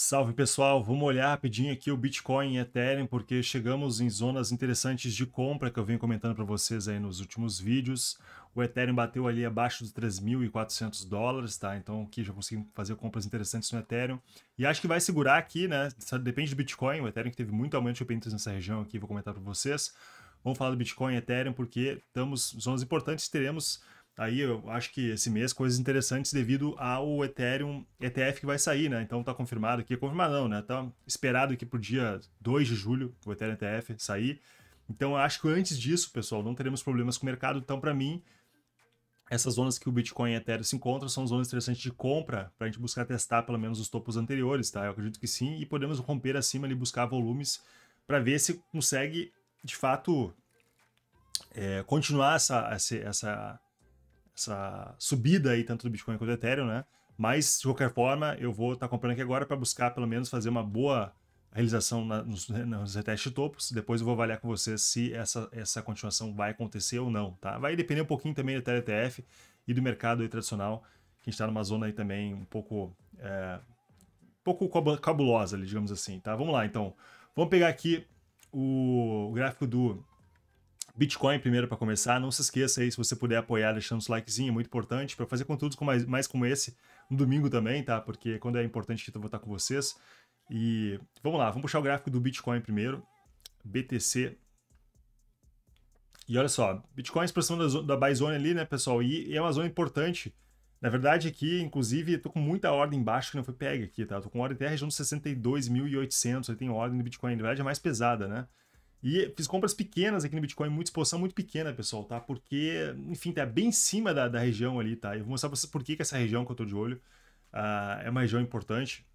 Salve pessoal, vamos olhar rapidinho aqui o Bitcoin e Ethereum porque chegamos em zonas interessantes de compra que eu venho comentando para vocês aí nos últimos vídeos. O Ethereum bateu ali abaixo dos 3.400 dólares, tá? Então aqui já consegui fazer compras interessantes no Ethereum. E acho que vai segurar aqui, né? Depende do Bitcoin, o Ethereum que teve muito aumento de open nessa região aqui, vou comentar para vocês. Vamos falar do Bitcoin e Ethereum porque estamos zonas importantes, teremos aí eu acho que esse mês coisas interessantes devido ao Ethereum ETF que vai sair, né? Então tá confirmado aqui, confirmado não, né? Tá esperado aqui pro dia 2 de julho o Ethereum ETF sair. Então eu acho que antes disso, pessoal, não teremos problemas com o mercado. Então para mim, essas zonas que o Bitcoin e Ethereum se encontram são zonas interessantes de compra para a gente buscar testar pelo menos os topos anteriores, tá? Eu acredito que sim e podemos romper acima ali buscar volumes para ver se consegue de fato é, continuar essa, essa, essa essa subida aí, tanto do Bitcoin quanto do Ethereum, né? Mas, de qualquer forma, eu vou estar tá comprando aqui agora para buscar, pelo menos, fazer uma boa realização na, nos, né, nos testes topos. Depois eu vou avaliar com vocês se essa, essa continuação vai acontecer ou não, tá? Vai depender um pouquinho também do TLTF ETF e do mercado aí tradicional, que a gente está numa zona aí também um pouco... É, um pouco cabulosa ali, digamos assim, tá? Vamos lá, então. Vamos pegar aqui o gráfico do Bitcoin primeiro para começar. Não se esqueça aí, se você puder apoiar, deixando os likezinho, é muito importante para fazer conteúdos com mais, mais como esse no domingo também, tá? Porque quando é importante, que eu vou estar com vocês. E vamos lá, vamos puxar o gráfico do Bitcoin primeiro. BTC. E olha só, Bitcoin é expressão da, da buy zone ali, né, pessoal? E, e é uma zona importante. Na verdade, aqui, inclusive, eu tô com muita ordem embaixo que não foi pega aqui, tá? Eu tô com ordem até a região dos 62.800, aí tem ordem do Bitcoin. Na verdade, é mais pesada, né? E fiz compras pequenas aqui no Bitcoin, muita exposição muito pequena, pessoal, tá? Porque, enfim, tá bem em cima da, da região ali, tá? Eu vou mostrar pra vocês por que, que essa região que eu tô de olho uh, é uma região importante,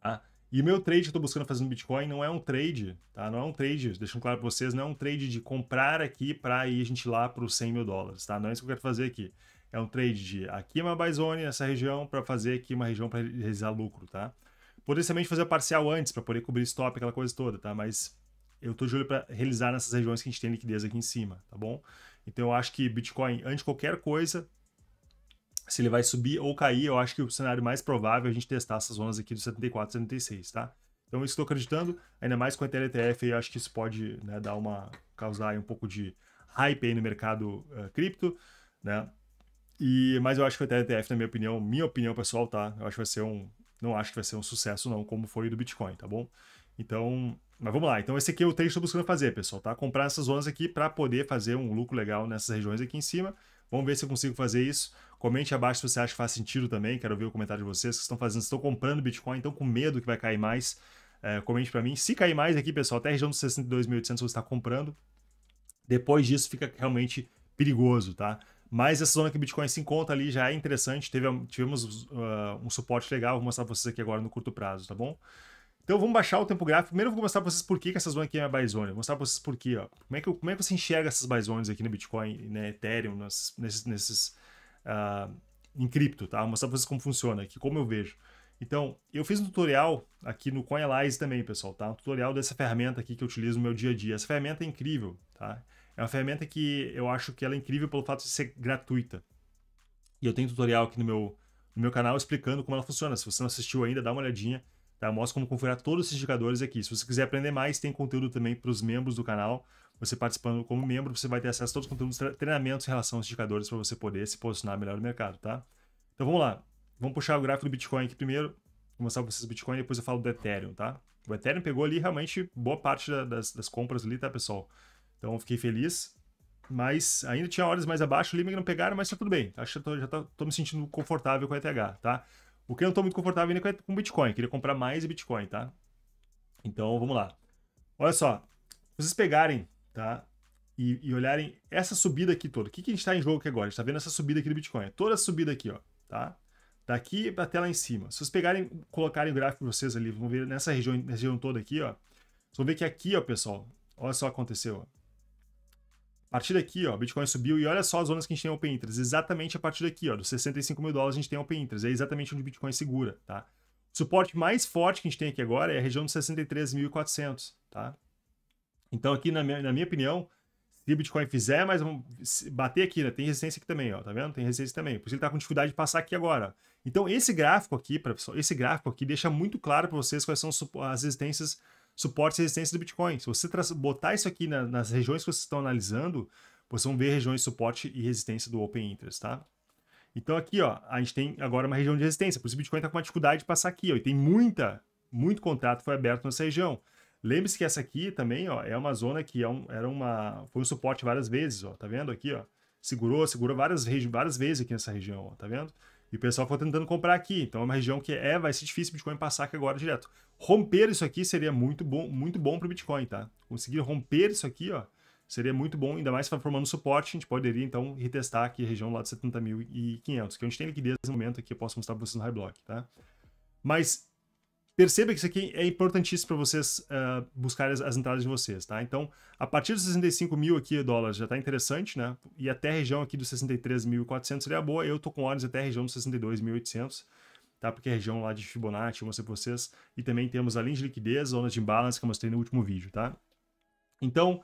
tá? E o meu trade que eu tô buscando fazer no Bitcoin não é um trade, tá? Não é um trade, deixando claro pra vocês, não é um trade de comprar aqui pra ir a gente lá pros 100 mil dólares, tá? Não é isso que eu quero fazer aqui. É um trade de aqui é uma buy zone, essa região, para fazer aqui uma região para realizar lucro, tá? também fazer parcial antes, para poder cobrir stop, aquela coisa toda, tá? Mas eu estou de olho para realizar nessas regiões que a gente tem liquidez aqui em cima, tá bom? Então eu acho que Bitcoin, antes de qualquer coisa, se ele vai subir ou cair, eu acho que o cenário mais provável é a gente testar essas zonas aqui do 74, 76, tá? Então isso estou acreditando, ainda mais com a ETF, eu acho que isso pode né, dar uma causar um pouco de hype aí no mercado uh, cripto, né? E, mas eu acho que o ETF, na minha opinião, minha opinião pessoal, tá? Eu acho que vai ser um. Não acho que vai ser um sucesso, não, como foi o do Bitcoin, tá bom? Então, mas vamos lá. Então, esse aqui é o trade que estou buscando fazer, pessoal, tá? Comprar essas zonas aqui para poder fazer um lucro legal nessas regiões aqui em cima. Vamos ver se eu consigo fazer isso. Comente abaixo se você acha que faz sentido também. Quero ver o comentário de vocês que estão fazendo. Estão comprando Bitcoin, então com medo que vai cair mais. É, comente para mim. Se cair mais aqui, pessoal, até a região dos 62.800 você está comprando. Depois disso fica realmente perigoso, tá? Mas essa zona que o Bitcoin se encontra ali já é interessante. Teve, tivemos uh, um suporte legal. Vou mostrar para vocês aqui agora no curto prazo, tá bom? Então vamos baixar o tempo gráfico. Primeiro eu vou mostrar para vocês por que, que essa zona aqui é a buy zone. Vou mostrar para vocês por que, ó. Como é que, como é que você enxerga essas buy zones aqui no Bitcoin, na né, Ethereum, nas, nesses, nesses uh, em cripto, tá? Vou mostrar para vocês como funciona aqui, como eu vejo. Então, eu fiz um tutorial aqui no CoinAlyze também, pessoal, tá? Um tutorial dessa ferramenta aqui que eu utilizo no meu dia a dia. Essa ferramenta é incrível, tá? É uma ferramenta que eu acho que ela é incrível pelo fato de ser gratuita. E eu tenho um tutorial aqui no meu, no meu canal explicando como ela funciona. Se você não assistiu ainda, dá uma olhadinha. Tá? Mostra como configurar todos esses indicadores aqui. Se você quiser aprender mais, tem conteúdo também para os membros do canal. Você participando como membro, você vai ter acesso a todos os conteúdos, treinamentos em relação aos indicadores para você poder se posicionar melhor no mercado, tá? Então vamos lá. Vamos puxar o gráfico do Bitcoin aqui primeiro. Vou mostrar para vocês o Bitcoin, e depois eu falo do Ethereum, tá? O Ethereum pegou ali realmente boa parte da, das, das compras ali, tá, pessoal? Então fiquei feliz. Mas ainda tinha horas mais abaixo ali, mas não pegaram, mas tá tudo bem. Acho que já tô, já tô, tô me sentindo confortável com o ETH, tá? O que eu não estou muito confortável ainda é com Bitcoin. queria comprar mais Bitcoin, tá? Então, vamos lá. Olha só. Vocês pegarem, tá? E, e olharem essa subida aqui toda. O que, que a gente está em jogo aqui agora? A gente está vendo essa subida aqui do Bitcoin. É toda a subida aqui, ó. Tá? Daqui tá até lá em cima. Se vocês pegarem, colocarem o gráfico de vocês ali, vão ver nessa região, nessa região toda aqui, ó. Vocês vão ver que aqui, ó, pessoal. Olha só o que aconteceu, ó. A partir daqui, ó, Bitcoin subiu e olha só as zonas que a gente tem open interest. Exatamente a partir daqui, ó, dos 65 mil dólares a gente tem open interest. É exatamente onde o Bitcoin segura, tá? O suporte mais forte que a gente tem aqui agora é a região dos 63.400, tá? Então aqui, na minha, na minha opinião, se o Bitcoin fizer, mas bater aqui, né? Tem resistência aqui também, ó, tá vendo? Tem resistência também. Por isso ele tá com dificuldade de passar aqui agora. Então esse gráfico aqui, pessoal, esse gráfico aqui deixa muito claro para vocês quais são as resistências suporte e resistência do Bitcoin. Se você botar isso aqui na, nas regiões que vocês estão analisando, vocês vão ver regiões de suporte e resistência do Open Interest, tá? Então aqui, ó, a gente tem agora uma região de resistência, por isso o Bitcoin está com uma dificuldade de passar aqui, ó, e tem muita, muito contrato foi aberto nessa região. Lembre-se que essa aqui também, ó, é uma zona que é um, era uma, foi um suporte várias vezes, ó, tá vendo aqui, ó? Segurou, segurou várias, várias vezes aqui nessa região, ó, tá vendo? E o pessoal ficou tentando comprar aqui. Então é uma região que é, vai ser difícil o Bitcoin passar aqui agora direto. Romper isso aqui seria muito bom, muito bom para o Bitcoin, tá? Conseguir romper isso aqui, ó, seria muito bom, ainda mais se formando suporte, a gente poderia então retestar aqui a região lá de 70.500, que a gente tem liquidez no momento aqui, eu posso mostrar para vocês no High Block, tá? Mas perceba que isso aqui é importantíssimo para vocês uh, buscarem as, as, entradas de vocês, tá? Então, a partir dos 65 mil aqui dólares já está interessante, né? E até a região aqui dos 63.400 seria boa. Eu tô com ordens até a região dos 62.800, tá? Porque é a região lá de Fibonacci, eu mostrei para vocês. E também temos a linha de liquidez, zonas de imbalance que eu mostrei no último vídeo, tá? Então,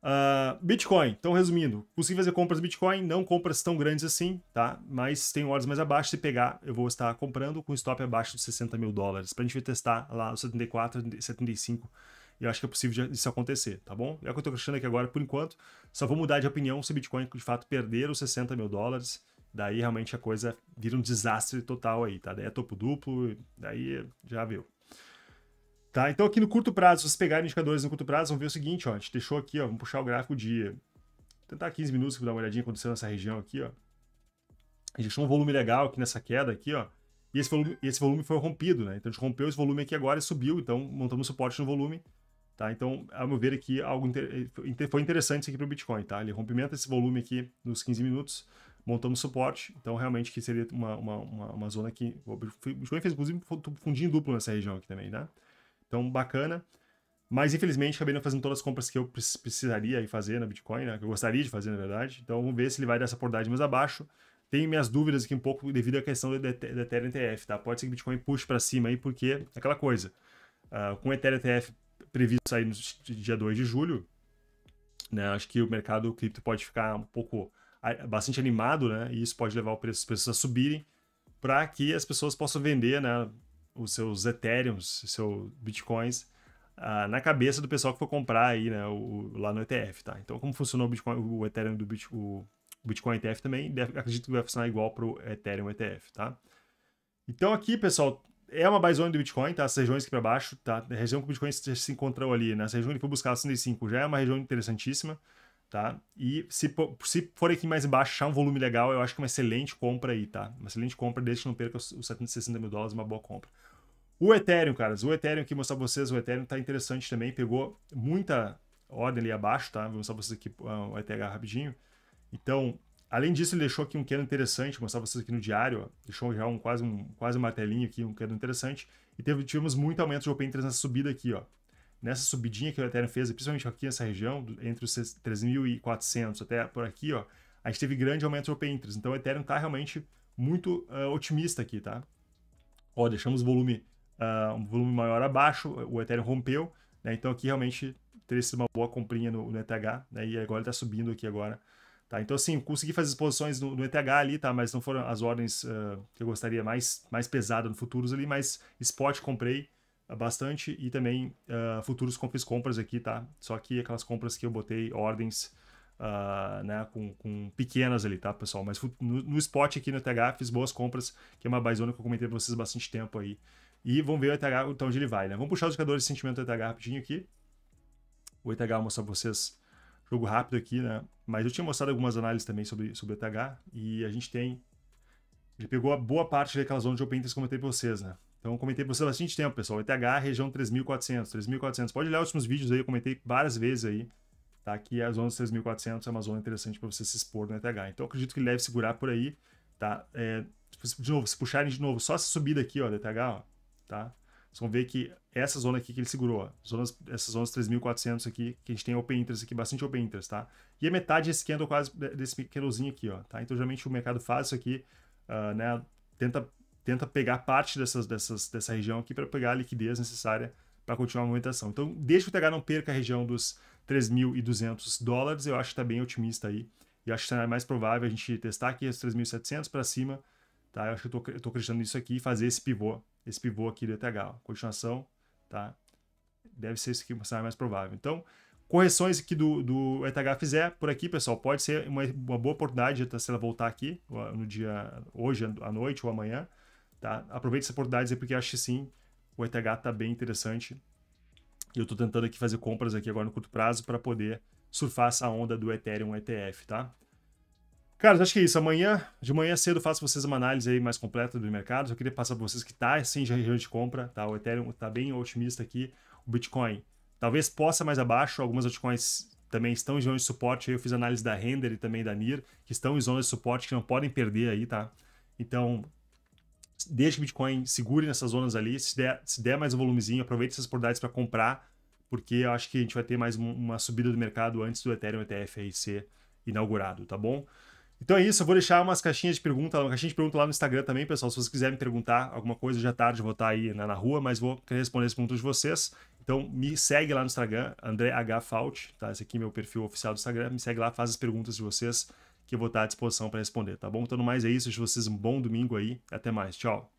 Uh, Bitcoin, então resumindo, consegui fazer compras Bitcoin, não compras tão grandes assim, tá? Mas tem ordens mais abaixo, se pegar, eu vou estar comprando com stop abaixo de 60 mil dólares, pra gente testar lá os 74, 75, e eu acho que é possível isso acontecer, tá bom? É o que eu tô achando aqui agora, por enquanto, só vou mudar de opinião se Bitcoin de fato perder os 60 mil dólares, daí realmente a coisa vira um desastre total aí, tá? Daí é topo duplo, daí já viu. Tá? Então, aqui no curto prazo, se vocês pegarem indicadores no curto prazo, vão ver o seguinte, ó, a gente deixou aqui, ó, vamos puxar o gráfico de... Tentar 15 minutos, vou dar uma olhadinha aconteceu nessa região aqui, ó. A gente deixou um volume legal aqui nessa queda aqui, ó. E esse volume, esse volume foi rompido, né? Então a gente rompeu esse volume aqui agora e subiu, então montamos suporte no volume, tá? Então, a meu ver aqui, algo inter... foi interessante isso aqui para o Bitcoin, tá? Ele rompimenta esse volume aqui nos 15 minutos, montamos suporte, então realmente que seria uma, uma, uma, uma zona que... O Bitcoin fez, inclusive, fundinho duplo nessa região aqui também, né? Tá? Então, bacana. Mas, infelizmente, acabei não fazendo todas as compras que eu precisaria fazer na Bitcoin, né? Que eu gostaria de fazer, na verdade. Então, vamos ver se ele vai dar essa portagem mais abaixo. Tenho minhas dúvidas aqui um pouco devido à questão do Ethereum ETF, tá? Pode ser que o Bitcoin puxe para cima aí, porque é aquela coisa. Uh, com o Ethereum ETF previsto sair no dia 2 de julho, né? Acho que o mercado cripto pode ficar um pouco bastante animado, né? E isso pode levar o preço, das pessoas a subirem para que as pessoas possam vender, né? os seus Ethereums, seus Bitcoins, uh, na cabeça do pessoal que for comprar aí, né, o, lá no ETF, tá? Então, como funcionou o Bitcoin, o Ethereum do Bit, o Bitcoin ETF também, deve, acredito que vai funcionar igual para o Ethereum ETF, tá? Então, aqui, pessoal, é uma buy zone do Bitcoin, tá? As regiões aqui para baixo, tá? A região que o Bitcoin se encontrou ali, né? Essa região que ele foi buscar 65 já é uma região interessantíssima tá? E se, se for aqui mais embaixo achar um volume legal, eu acho que é uma excelente compra aí, tá? Uma excelente compra, desde que não perca os 760 mil dólares, uma boa compra. O Ethereum, caras, o Ethereum aqui, mostrar pra vocês, o Ethereum tá interessante também, pegou muita ordem ali abaixo, tá? Vou mostrar pra vocês aqui ah, o ETH rapidinho. Então, além disso, ele deixou aqui um candle interessante, vou mostrar pra vocês aqui no diário, ó, deixou já um, quase, um, quase um martelinho aqui, um candle interessante, e teve, tivemos muito aumento de open nessa subida aqui, ó nessa subidinha que o Ethereum fez, principalmente aqui nessa região, entre os 3.400 até por aqui, ó, a gente teve grande aumento do open interest. Então o Ethereum está realmente muito uh, otimista aqui, tá? Ó, deixamos o volume, uh, um volume maior abaixo, o Ethereum rompeu, né? Então aqui realmente teria sido uma boa comprinha no, no ETH, né? E agora está subindo aqui agora. Tá, então, assim, consegui fazer exposições no, no, ETH ali, tá? Mas não foram as ordens uh, que eu gostaria mais, mais pesada no futuros ali, mas spot comprei bastante e também uh, futuros compras compras aqui, tá? Só que aquelas compras que eu botei ordens uh, né, com, com, pequenas ali, tá, pessoal? Mas no, no, spot aqui no ETH fiz boas compras, que é uma baizona que eu comentei pra vocês bastante tempo aí. E vamos ver o ETH, então, onde ele vai, né? Vamos puxar os indicadores de sentimento do ETH rapidinho aqui. O ETH vou mostrar pra vocês jogo rápido aqui, né? Mas eu tinha mostrado algumas análises também sobre, sobre o ETH e a gente tem... Ele pegou a boa parte daquela zona de open interest que eu comentei pra vocês, né? Então, eu comentei para você há bastante tempo, pessoal. ETH, região 3.400, 3.400. Pode olhar os últimos vídeos aí, eu comentei várias vezes aí, tá? aqui a zona 3.400 é uma zona interessante para você se expor no ETH. Então, eu acredito que ele deve segurar por aí, tá? É, de novo, se puxarem de novo, só essa subida aqui, ó, do ETH, ó, tá? Vocês vão ver que essa zona aqui que ele segurou, ó, zonas, essas zonas 3.400 aqui, que a gente tem open interest aqui, bastante open interest, tá? E a metade desse candle quase, desse candlezinho aqui, ó, tá? Então, geralmente o mercado faz isso aqui, uh, né? Tenta tenta pegar parte dessas, dessas, dessa região aqui para pegar a liquidez necessária para continuar a movimentação. Então, desde que o TH não perca a região dos 3.200 dólares, eu acho que está bem otimista aí. E acho que será mais provável a gente testar aqui os 3.700 para cima. Tá? Eu acho que eu estou acreditando nisso aqui e fazer esse pivô, esse pivô aqui do ETH. Continuação, tá? Deve ser isso aqui será mais provável. Então, correções que do, do ETH fizer por aqui, pessoal, pode ser uma, uma boa oportunidade, se ela voltar aqui no dia hoje à noite ou amanhã, Tá? Aproveite essa oportunidade porque acho que sim, o ETH está bem interessante. E eu estou tentando aqui fazer compras aqui agora no curto prazo para poder surfar essa onda do Ethereum ETF, tá? Cara, acho que é isso. Amanhã, de manhã cedo, faço vocês uma análise aí mais completa do mercado. Só queria passar para vocês que tá sim já região de compra, tá? O Ethereum está bem otimista aqui. O Bitcoin talvez possa mais abaixo. Algumas altcoins também estão em zona de suporte. Eu fiz análise da Render e também da NIR, que estão em zona de suporte, que não podem perder aí, tá? Então, deixe que o Bitcoin segure nessas zonas ali, se der, se der mais um volumezinho, aproveite essas oportunidades para comprar, porque eu acho que a gente vai ter mais uma subida do mercado antes do Ethereum ETF aí ser inaugurado, tá bom? Então é isso, eu vou deixar umas caixinhas de pergunta, uma caixinha de pergunta lá no Instagram também, pessoal. Se vocês quiserem me perguntar alguma coisa, já é tarde, vou estar aí na, na rua, mas vou responder as perguntas de vocês. Então me segue lá no Instagram, André H. Fault tá? Esse aqui é meu perfil oficial do Instagram. Me segue lá, faz as perguntas de vocês que eu vou estar à disposição para responder, tá bom? Tanto mais é isso. Eu vocês um bom domingo aí. Até mais. Tchau.